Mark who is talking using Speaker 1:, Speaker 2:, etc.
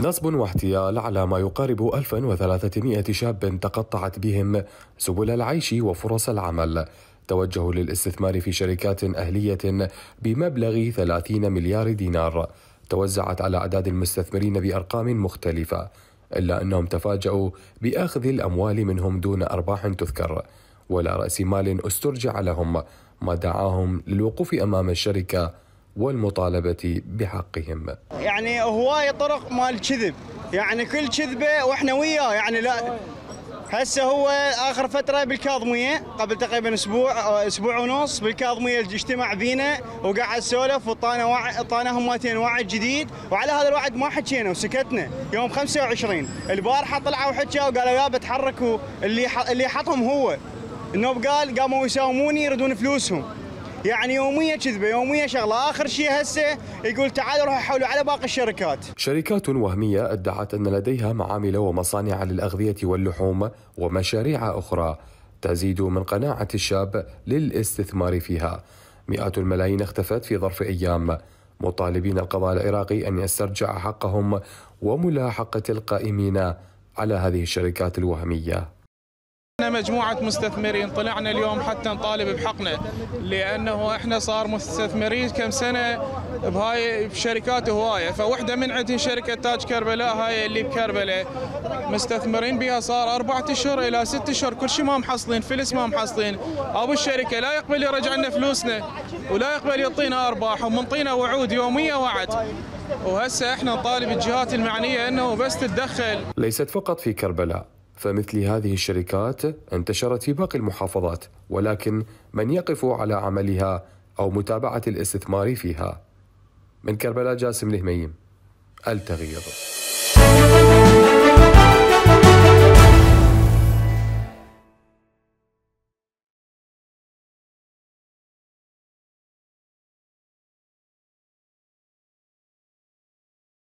Speaker 1: نصب واحتيال على ما يقارب 1300 شاب تقطعت بهم سبل العيش وفرص العمل توجهوا للاستثمار في شركات أهلية بمبلغ 30 مليار دينار توزعت على أعداد المستثمرين بأرقام مختلفة إلا أنهم تفاجأوا بأخذ الأموال منهم دون أرباح تذكر ولا رأس مال استرجع لهم ما دعاهم للوقوف أمام الشركة والمطالبة بحقهم
Speaker 2: يعني هواي طرق مال كذب يعني كل كذبة واحنا وياه يعني لا هسه هو اخر فتره بالكاظميه قبل تقريبا اسبوع اسبوع ونص بالكاظميه اجتمع بينا وقعد سولف وطانا طاناهم ماتين وعد جديد وعلى هذا الوعد ما حكينا وسكتنا يوم 25 البارحه طلعوا وحكوا وقالوا يا بتحركوا اللي اللي حطهم هو النوب قال قاموا يساوموني يردون فلوسهم
Speaker 1: يعني يوميا كذبه يوميا شغله اخر شيء هسه يقول تعالوا روحوا حولوا على باقي الشركات شركات وهميه ادعت ان لديها معامل ومصانع للاغذيه واللحوم ومشاريع اخرى تزيد من قناعه الشاب للاستثمار فيها مئات الملايين اختفت في ظرف ايام مطالبين القضاء العراقي ان يسترجع حقهم وملاحقه القائمين على هذه الشركات الوهميه
Speaker 3: احنا مجموعة مستثمرين طلعنا اليوم حتى نطالب بحقنا لأنه احنا صار مستثمرين كم سنة بهاي بشركات هواية فوحدة من عندهم شركة تاج كربلاء هاي اللي بكربلاء مستثمرين بها صار أربعة أشهر إلى ست أشهر كل شيء ما محصلين فلس ما محصلين أبو الشركة لا يقبل يرجع لنا فلوسنا ولا يقبل يعطينا أرباح ومنطينا وعود يومية وعد وهسه احنا نطالب الجهات المعنية أنه بس تتدخل
Speaker 1: ليست فقط في كربلاء فمثل هذه الشركات انتشرت في باقي المحافظات ولكن من يقف على عملها أو متابعة الاستثمار فيها من كربلاء جاسم لهميم التغيير